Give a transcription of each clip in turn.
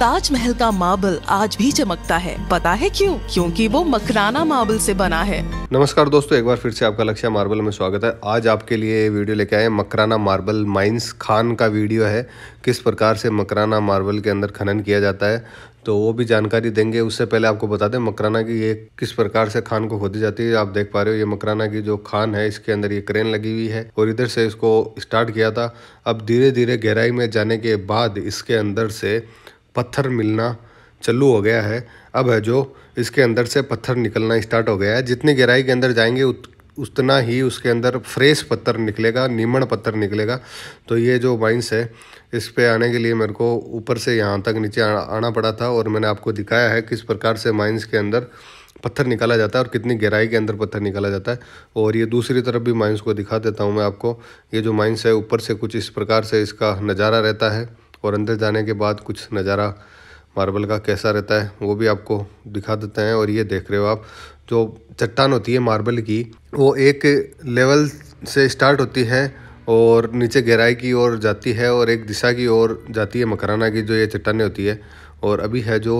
ताजमहल का मार्बल आज भी चमकता है पता है क्यों? क्योंकि वो मकराना मार्बल से बना है नमस्कार दोस्तों एक बार फिर से आपका लक्ष्य मार्बल में स्वागत है आज आपके लिए वीडियो लेके आए मकराना मार्बल माइंस खान का वीडियो है किस प्रकार से मकराना मार्बल के अंदर खनन किया जाता है तो वो भी जानकारी देंगे उससे पहले आपको बता दें मकराना की ये किस प्रकार से खान को खोदी जाती है आप देख पा रहे हो ये मकराना की जो खान है इसके अंदर ये क्रेन लगी हुई है और इधर से इसको स्टार्ट किया था अब धीरे धीरे गहराई में जाने के बाद इसके अंदर से पत्थर मिलना चालू हो गया है अब है जो इसके अंदर से पत्थर निकलना स्टार्ट हो गया है जितनी गहराई के अंदर जाएंगे उत, उतना ही उसके अंदर फ्रेश पत्थर निकलेगा नीमण पत्थर निकलेगा तो ये जो माइंस है इस पे आने के लिए मेरे को ऊपर से यहाँ तक नीचे आना पड़ा था और मैंने आपको दिखाया है किस प्रकार से माइंस के अंदर पत्थर निकाला जाता है और कितनी गहराई के अंदर पत्थर निकाला जाता है और ये दूसरी तरफ भी माइंस को दिखा देता हूँ मैं आपको ये जो माइंस है ऊपर से कुछ इस प्रकार से इसका नज़ारा रहता है और अंदर जाने के बाद कुछ नज़ारा मार्बल का कैसा रहता है वो भी आपको दिखा देते हैं और ये देख रहे हो आप जो चट्टान होती है मार्बल की वो एक लेवल से स्टार्ट होती है और नीचे गहराई की ओर जाती है और एक दिशा की ओर जाती है मकराना की जो ये चट्टाने होती है और अभी है जो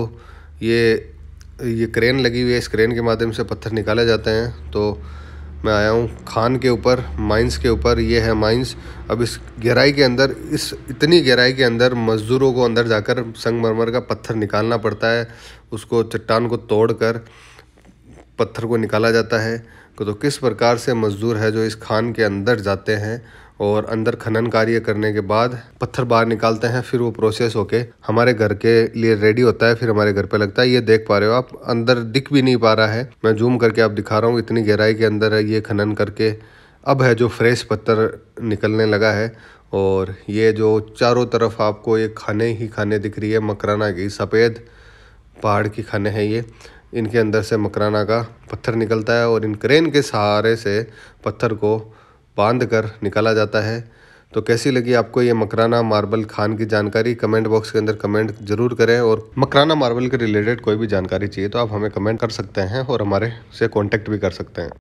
ये ये क्रेन लगी हुई है इस क्रेन के माध्यम से पत्थर निकाले जाते हैं तो मैं आया हूँ खान के ऊपर माइंस के ऊपर ये है माइंस अब इस गहराई के अंदर इस इतनी गहराई के अंदर मज़दूरों को अंदर जाकर संगमरमर का पत्थर निकालना पड़ता है उसको चट्टान को तोड़कर पत्थर को निकाला जाता है तो किस प्रकार से मज़दूर है जो इस खान के अंदर जाते हैं और अंदर खनन कार्य करने के बाद पत्थर बाहर निकालते हैं फिर वो प्रोसेस होके हमारे घर के लिए रेडी होता है फिर हमारे घर पे लगता है ये देख पा रहे हो आप अंदर दिख भी नहीं पा रहा है मैं जूम करके आप दिखा रहा हूँ इतनी गहराई के अंदर ये खनन करके अब है जो फ्रेश पत्थर निकलने लगा है और ये जो चारों तरफ आपको ये खाने ही खाने दिख रही है मकराना की सफ़ेद पहाड़ की खाने हैं ये इनके अंदर से मकराना का पत्थर निकलता है और इन क्रेन के सहारे से पत्थर को बांध कर निकाला जाता है तो कैसी लगी आपको ये मकराना मार्बल खान की जानकारी कमेंट बॉक्स के अंदर कमेंट जरूर करें और मकराना मार्बल के रिलेटेड कोई भी जानकारी चाहिए तो आप हमें कमेंट कर सकते हैं और हमारे से कॉन्टैक्ट भी कर सकते हैं